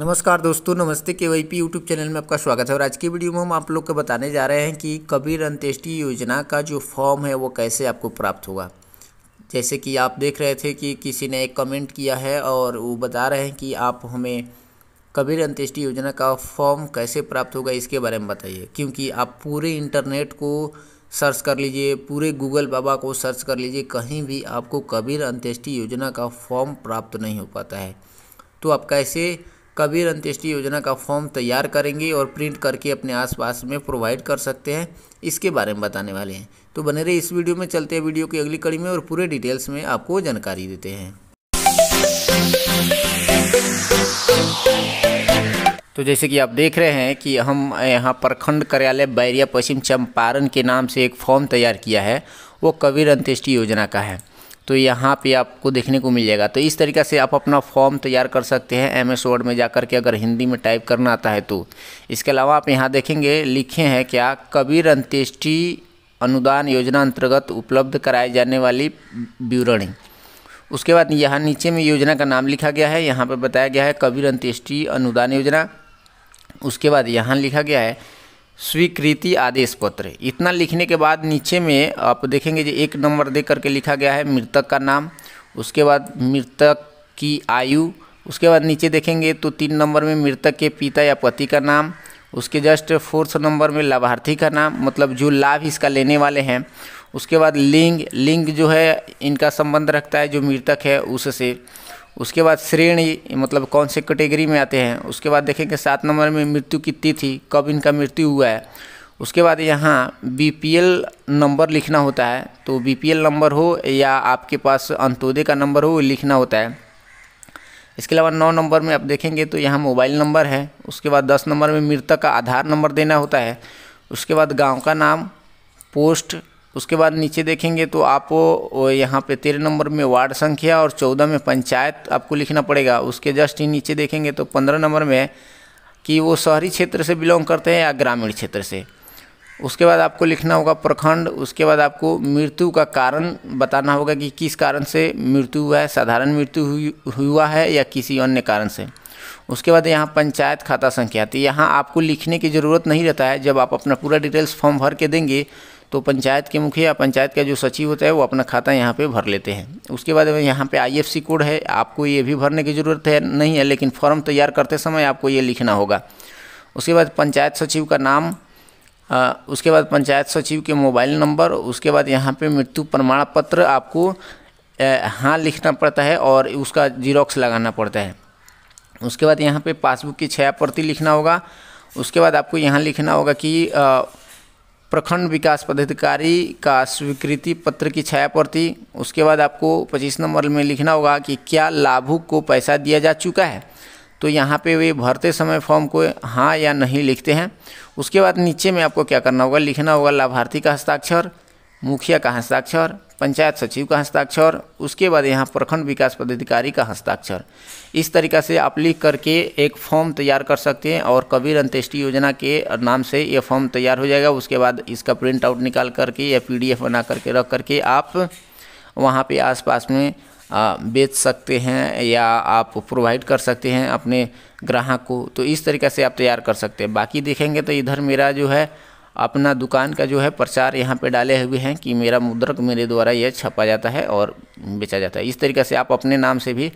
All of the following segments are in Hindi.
नमस्कार दोस्तों नमस्ते के वाई पी यूट्यूब चैनल में आपका स्वागत है और आज की वीडियो में हम आप लोग को बताने जा रहे हैं कि कबीर अंत्येष्टि योजना का जो फॉर्म है वो कैसे आपको प्राप्त होगा जैसे कि आप देख रहे थे कि किसी ने एक कमेंट किया है और वो बता रहे हैं कि आप हमें कबीर अंत्येष्टि योजना का फॉर्म कैसे प्राप्त होगा इसके बारे में बताइए क्योंकि आप पूरे इंटरनेट को सर्च कर लीजिए पूरे गूगल बाबा को सर्च कर लीजिए कहीं भी आपको कबीर अंत्येष्टि योजना का फॉर्म प्राप्त नहीं हो पाता है तो आप कैसे कबीर अंत्येष्टि योजना का फॉर्म तैयार करेंगे और प्रिंट करके अपने आसपास में प्रोवाइड कर सकते हैं इसके बारे में बताने वाले हैं तो बने रहे इस वीडियो में चलते हैं वीडियो की अगली कड़ी में और पूरे डिटेल्स में आपको जानकारी देते हैं तो जैसे कि आप देख रहे हैं कि हम यहाँ प्रखंड कार्यालय बैरिया पश्चिम चंपारण के नाम से एक फॉर्म तैयार किया है वो कबीर अंत्येष्टि योजना का है तो यहाँ पे आपको देखने को मिल जाएगा तो इस तरीके से आप अपना फॉर्म तैयार कर सकते हैं एम एस वर्ड में जा कर के अगर हिंदी में टाइप करना आता है तो इसके अलावा आप यहाँ देखेंगे लिखे हैं क्या कबीर अंत्येष्टि अनुदान योजना अंतर्गत उपलब्ध कराए जाने वाली विवरणी उसके बाद यहाँ नीचे में योजना का नाम लिखा गया है यहाँ पर बताया गया है कबीर अंत्येष्टि अनुदान योजना उसके बाद यहाँ लिखा गया है स्वीकृति आदेश पत्र इतना लिखने के बाद नीचे में आप देखेंगे जो एक नंबर दे करके लिखा गया है मृतक का नाम उसके बाद मृतक की आयु उसके बाद नीचे देखेंगे तो तीन नंबर में मृतक के पिता या पति का नाम उसके जस्ट फोर्थ नंबर में लाभार्थी का नाम मतलब जो लाभ इसका लेने वाले हैं उसके बाद लिंग लिंग जो है इनका संबंध रखता है जो मृतक है उससे उसके बाद श्रेणी मतलब कौन से कैटेगरी में आते हैं उसके बाद देखेंगे सात नंबर में मृत्यु की तिथि कब इनका मृत्यु हुआ है उसके बाद यहाँ बीपीएल नंबर लिखना होता है तो बीपीएल नंबर हो या आपके पास अंत्योदय का नंबर हो लिखना होता है इसके अलावा नौ नंबर में आप देखेंगे तो यहाँ मोबाइल नंबर है उसके बाद दस नंबर में मृतक का आधार नंबर देना होता है उसके बाद गांव का नाम पोस्ट उसके बाद नीचे देखेंगे तो आप यहाँ पे तेरह नंबर में वार्ड संख्या और चौदह में पंचायत आपको लिखना पड़ेगा उसके जस्ट ही नीचे देखेंगे तो पंद्रह नंबर में कि वो शहरी क्षेत्र से बिलोंग करते हैं या ग्रामीण क्षेत्र से उसके बाद आपको लिखना होगा प्रखंड उसके बाद आपको मृत्यु का कारण बताना होगा कि किस कारण से मृत्यु हुआ है साधारण मृत्यु हुई हुआ है या किसी अन्य कारण से उसके बाद यहाँ पंचायत खाता संख्या तो यहाँ आपको लिखने की ज़रूरत नहीं रहता है जब आप अपना पूरा डिटेल्स फॉर्म भर के देंगे तो पंचायत के मुखिया पंचायत का जो सचिव होता है वो अपना खाता यहाँ पे भर लेते हैं उसके बाद यहाँ पे आईएफसी कोड है आपको ये भी भरने की ज़रूरत है नहीं है लेकिन फॉर्म तैयार करते समय आपको ये लिखना होगा उसके बाद पंचायत सचिव का नाम आ, उसके बाद पंचायत सचिव के मोबाइल नंबर उसके बाद यहाँ पर मृत्यु प्रमाण पत्र आपको हाँ लिखना पड़ता है और उसका जीरोक्स लगाना पड़ता है उसके बाद यहाँ पे पासबुक की छया प्रति लिखना होगा उसके बाद आपको यहाँ लिखना होगा कि प्रखंड विकास पदाधिकारी का स्वीकृति पत्र की छाया प्रति उसके बाद आपको 25 नंबर में लिखना होगा कि क्या लाभुक को पैसा दिया जा चुका है तो यहाँ पे वे भरते समय फॉर्म को हाँ या नहीं लिखते हैं उसके बाद नीचे में आपको क्या करना होगा लिखना होगा लाभार्थी का हस्ताक्षर मुखिया का हस्ताक्षर पंचायत सचिव का हस्ताक्षर उसके बाद यहाँ प्रखंड विकास पदाधिकारी का हस्ताक्षर इस तरीका से आप लिख करके एक फॉर्म तैयार कर सकते हैं और कबीर अंत्येष्टि योजना के नाम से ये फॉर्म तैयार हो जाएगा उसके बाद इसका प्रिंट आउट निकाल करके या पीडीएफ बना करके रख करके आप वहाँ पे आसपास में बेच सकते हैं या आप प्रोवाइड कर सकते हैं अपने ग्राहक को तो इस तरीका से आप तैयार कर सकते हैं बाकी देखेंगे तो इधर मेरा जो है अपना दुकान का जो है प्रचार यहाँ पे डाले हुए हैं कि मेरा मुद्रक मेरे द्वारा यह छपा जाता है और बेचा जाता है इस तरीके से आप अपने नाम से भी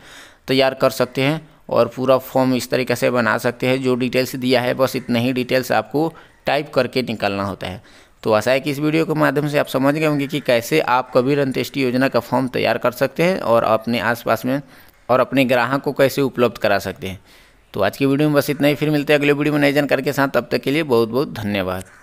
तैयार कर सकते हैं और पूरा फॉर्म इस तरीके से बना सकते हैं जो डिटेल्स दिया है बस इतने ही डिटेल्स आपको टाइप करके निकालना होता है तो आशा है कि इस वीडियो के माध्यम से आप समझ गए होंगे कि कैसे आप कबीर अंत्येष्टि योजना का फॉर्म तैयार कर सकते हैं और अपने आसपास में और अपने ग्राहक को कैसे उपलब्ध करा सकते हैं तो आज की वीडियो में बस इतना ही फिर मिलते हैं अगले वीडियो में नए जानकारी के साथ तब तक के लिए बहुत बहुत धन्यवाद